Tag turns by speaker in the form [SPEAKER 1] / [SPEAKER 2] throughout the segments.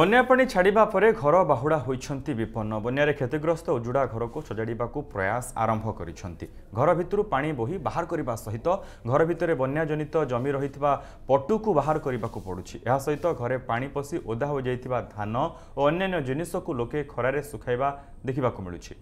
[SPEAKER 1] ବନ୍ୟାପାଣି ଛାଡ଼ିବା ପରେ ଘର ବାହୁଡ଼ା ହୋଇଛନ୍ତି ବିପନ୍ନ ବନ୍ୟାରେ କ୍ଷତିଗ୍ରସ୍ତ ଉଜୁଡ଼ା ଘରକୁ ସଜାଡ଼ିବାକୁ ପ୍ରୟାସ ଆରମ୍ଭ କରିଛନ୍ତି ଘର ଭିତରୁ ପାଣି ବୋହି ବାହାର କରିବା ସହିତ ଘର ଭିତରେ ବନ୍ୟାଜନିତ ଜମି ରହିଥିବା ପଟୁକୁ ବାହାର କରିବାକୁ ପଡ଼ୁଛି ଏହା ସହିତ ଘରେ ପାଣି ପଶି ଓଦା ହୋଇଯାଇଥିବା ଧାନ ଓ ଅନ୍ୟାନ୍ୟ ଜିନିଷକୁ ଲୋକେ ଖରାରେ ଶୁଖାଇବା ଦେଖିବାକୁ ମିଳୁଛି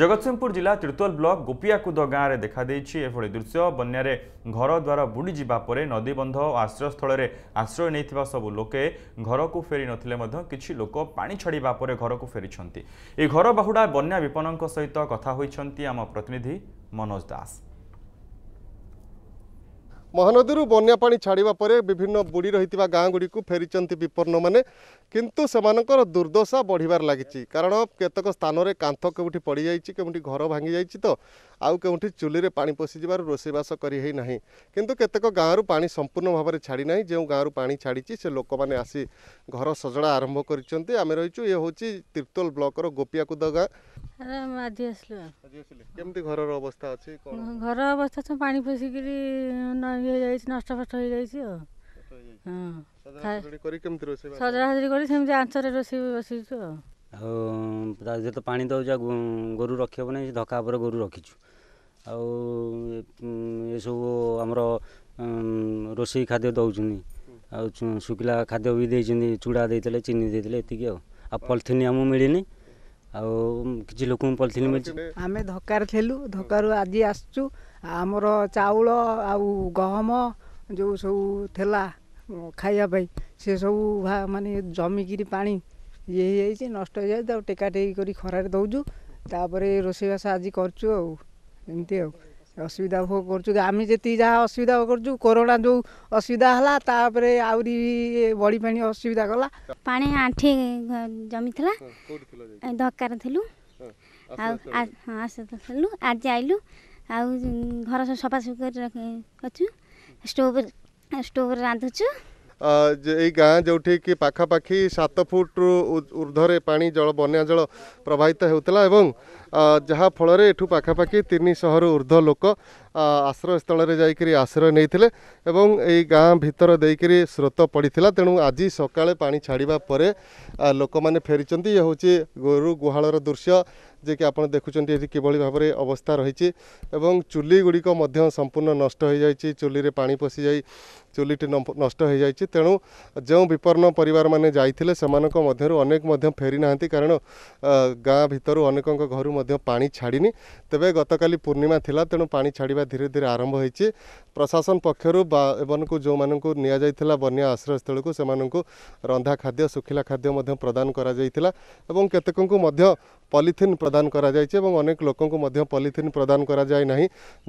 [SPEAKER 1] ଜଗତସିଂହପୁର ଜିଲ୍ଲା ତିର୍ତୋଲ ବ୍ଲକ ଗୋପିଆକୁଦ ଗାଁରେ ଦେଖାଦେଇଛି ଏଭଳି ଦୃଶ୍ୟ ବନ୍ୟାରେ ଘରଦ୍ୱାର ବୁଡ଼ିଯିବା ପରେ ନଦୀବନ୍ଧ ଓ ଆଶ୍ରୟସ୍ଥଳରେ ଆଶ୍ରୟ ନେଇଥିବା ସବୁ ଲୋକେ ଘରକୁ ଫେରିନଥିଲେ ମଧ୍ୟ କିଛି ଲୋକ ପାଣି ଛାଡ଼ିବା ପରେ ଘରକୁ ଫେରିଛନ୍ତି ଏ ଘର ବାହୁଡ଼ା ବନ୍ୟା ବିପନ୍ନଙ୍କ ସହିତ କଥା ହୋଇଛନ୍ତି ଆମ ପ୍ରତିନିଧି ମନୋଜ ଦାସ
[SPEAKER 2] ମହାନଦୀରୁ ବନ୍ୟା ପାଣି ଛାଡ଼ିବା ପରେ ବିଭିନ୍ନ ବୁଡ଼ି ରହିଥିବା ଗାଁ ଗୁଡ଼ିକୁ ଫେରିଛନ୍ତି ବିପନ୍ନମାନେ କିନ୍ତୁ ସେମାନଙ୍କର ଦୁର୍ଦ୍ଦଶା ବଢ଼ିବାରେ ଲାଗିଛି କାରଣ କେତେକ ସ୍ଥାନରେ କାନ୍ଥ କେଉଁଠି ପଡ଼ିଯାଇଛି କେଉଁଠି ଘର ଭାଙ୍ଗିଯାଇଛି ତ ଆଉ କେଉଁଠି ଚୁଲିରେ ପାଣି ପଶିଯିବାରୁ ରୋଷେଇବାସ କରିହେଇ ନାହିଁ କିନ୍ତୁ କେତେକ ଗାଁରୁ ପାଣି ସମ୍ପୂର୍ଣ୍ଣ ଭାବରେ ଛାଡ଼ି ନାହିଁ ଯେଉଁ ଗାଁରୁ ପାଣି ଛାଡ଼ିଛି ସେ ଲୋକମାନେ ଆସି ଘର ସଜଡ଼ା ଆରମ୍ଭ କରିଛନ୍ତି ଆମେ ରହିଛୁ ଇଏ ହେଉଛି ତିର୍ତ୍ତୋଲ ବ୍ଲକର ଗୋପିଆକୁଦ ଗାଁ ଆଜି ଆସିଲୁ କେମିତି ଘରର ଅବସ୍ଥା ଅଛି ଘର ଅବସ୍ଥା ତ ପାଣି ପଶିକିରି ହେଇଯାଇଛି ନଷ୍ଟ ଫଷ୍ଟ ହେଇଯାଇଛି ଆଉ ସଜଡ଼ାସଜଡ଼ି କରି ସେମିତି ଆଞ୍ଚରେ ରୋଷେଇ ବସିଛୁ ଆଉ ଆଉ ତା ଯେତେ ପାଣି ଦେଉଛି ଆଉ ଗୋରୁ ରଖିହେବ ନାହିଁ ଧକା ଉପରେ ଗୋରୁ ରଖିଛୁ ଆଉ ଏସବୁ ଆମର ରୋଷେଇ ଖାଦ୍ୟ ଦେଉଛନ୍ତି ଆଉ ଶୁଖିଲା ଖାଦ୍ୟ ବି ଦେଇଛନ୍ତି ଚୁଡ଼ା ଦେଇଥିଲେ ଚିନି ଦେଇଥିଲେ ଏତିକି ଆଉ ଆଉ ପଲିଥିନ୍ ଆମକୁ ମିଳିନି ଆଉ କିଛି ଲୋକଙ୍କୁ ପଲିଥିନ୍ ମିଳିଛି ଆମେ ଧକାରେ ଖେଳୁ ଧକାରୁ ଆଜି ଆସୁଛୁ ଆମର ଚାଉଳ ଆଉ ଗହମ ଯେଉଁ ସବୁ ଥିଲା ଖାଇବା ପାଇଁ ସେସବୁ ମାନେ ଜମିକିରି ପାଣି ଇଏ ହେଇଯାଇଛି ନଷ୍ଟ ହେଇଯାଇଛି ତାକୁ ଟେକା ଟେକି କରି ଖରାରେ ଦେଉଛୁ ତାପରେ ରୋଷେଇବାସ ଆଜି କରୁଛୁ ଆଉ ଏମିତି ଆଉ असुविधा भोग गर्छु आमी जति असुविधा भोक कोरोना जो असुविधा हला तापरे आउरी बढी पा असुविधा कला पा आँठी जमिला दकरु थिलु आ जाइलु आ घर सफा सफासु स्टोभ स्टोव रान्धुछु गाँ जो कि पाखापातु ऊर्ध्धर पाइ जल बन्याजल एवं हुन्छ फळरे एठु पाखापा ऊर्ध्ध्व लोक ଆଶ୍ରୟସ୍ଥଳରେ ଯାଇକରି ଆଶ୍ରୟ ନେଇଥିଲେ ଏବଂ ଏଇ ଗାଁ ଭିତରେ ଦେଇକରି ସ୍ରୋତ ପଡ଼ିଥିଲା ତେଣୁ ଆଜି ସକାଳେ ପାଣି ଛାଡ଼ିବା ପରେ ଲୋକମାନେ ଫେରିଛନ୍ତି ଇଏ ହେଉଛି ଗୋରୁ ଗୁହାଳର ଦୃଶ୍ୟ ଯିଏକି ଆପଣ ଦେଖୁଛନ୍ତି ଏଠି କିଭଳି ଭାବରେ ଅବସ୍ଥା ରହିଛି ଏବଂ ଚୁଲିଗୁଡ଼ିକ ମଧ୍ୟ ସମ୍ପୂର୍ଣ୍ଣ ନଷ୍ଟ ହୋଇଯାଇଛି ଚୁଲିରେ ପାଣି ପଶିଯାଇ ଚୁଲିଟି ନଷ୍ଟ ହୋଇଯାଇଛି ତେଣୁ ଯେଉଁ ବିପନ୍ନ ପରିବାରମାନେ ଯାଇଥିଲେ ସେମାନଙ୍କ ମଧ୍ୟରୁ ଅନେକ ମଧ୍ୟ ଫେରିନାହାନ୍ତି କାରଣ ଗାଁ ଭିତରୁ ଅନେକଙ୍କ ଘରୁ ମଧ୍ୟ ପାଣି ଛାଡ଼ିନି ତେବେ ଗତକାଲି ପୂର୍ଣ୍ଣିମା ଥିଲା ତେଣୁ ପାଣି ଛାଡ଼ିବା ପ୍ରକ୍ରିୟା ଧୀରେ ଧୀରେ ଆରମ୍ଭ ହୋଇଛି ପ୍ରଶାସନ ପକ୍ଷରୁ ବା ଏମାନଙ୍କୁ ଯେଉଁମାନଙ୍କୁ ନିଆଯାଇଥିଲା ବନ୍ୟା ଆଶ୍ରୟସ୍ଥଳୀକୁ ସେମାନଙ୍କୁ ରନ୍ଧା ଖାଦ୍ୟ ଶୁଖିଲା ଖାଦ୍ୟ ମଧ୍ୟ ପ୍ରଦାନ କରାଯାଇଥିଲା ଏବଂ କେତେକଙ୍କୁ ମଧ୍ୟ পলিথিন প্রদান করা যাইছে এবং অনেক লোক পলিথিন প্রদান করা যায় না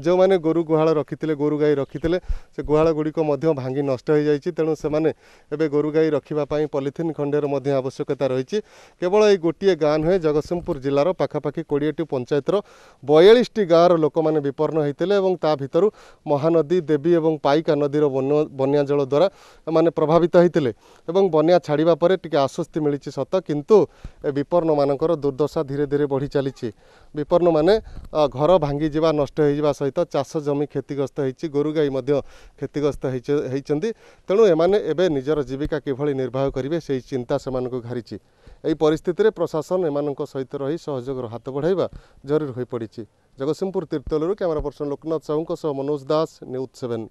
[SPEAKER 2] যে গরু গুহাল রাখি গরু গাই রাখি সে গুহাল গুড়িক ভাঙ্গি নষ্ট হয়ে যাই তেমন সে এবে গরু গাই রাখা পলিথিন খণ্ডের মধ্যে আবশ্যকতা রয়েছে কেবল এই গোটিয়ে গাঁ নুহে জগৎসিংহপুর জেলার পাখাপাখি কোড়িয়েটি পঞ্চায়েতর বয়াশটি গাঁর লোক মানে বিপন্ন হয়েছিল এবং তা ভিতর মহানদী দেবী এবং পাইকা নদীর বন্যা জল দ্বারা মানে প্রভাবিত হয়েছিল এবং বন্যা ছাড়া পরে টিকি আশ্বস্তি মিছে সত কিন্তু এ বিপন্ন মানুষ দুর্দশা ধীরে ଧୀରେ ଧୀରେ ବଢ଼ି ଚାଲିଛି ବିପନ୍ନ ମାନେ ଘର ଭାଙ୍ଗିଯିବା ନଷ୍ଟ ହୋଇଯିବା ସହିତ ଚାଷ ଜମି କ୍ଷତିଗ୍ରସ୍ତ ହୋଇଛି ଗୋରୁ ଗାଈ ମଧ୍ୟ କ୍ଷତିଗ୍ରସ୍ତ ହୋଇଛନ୍ତି ତେଣୁ ଏମାନେ ଏବେ ନିଜର ଜୀବିକା କିଭଳି ନିର୍ବାହ କରିବେ ସେହି ଚିନ୍ତା ସେମାନଙ୍କୁ ଘାରିଛି ଏହି ପରିସ୍ଥିତିରେ ପ୍ରଶାସନ ଏମାନଙ୍କ ସହିତ ରହି ସହଯୋଗର ହାତ ବଢ଼ାଇବା ଜରୁରୀ ହୋଇପଡ଼ିଛି ଜଗତସିଂହପୁର ତିର୍ତ୍ତୋଲରୁ କ୍ୟାମେରା ପର୍ସନ ଲୋକନାଥ ସାହୁଙ୍କ ସହ ମନୋଜ ଦାସ ନ୍ୟୁଜ୍ ସେଭେନ୍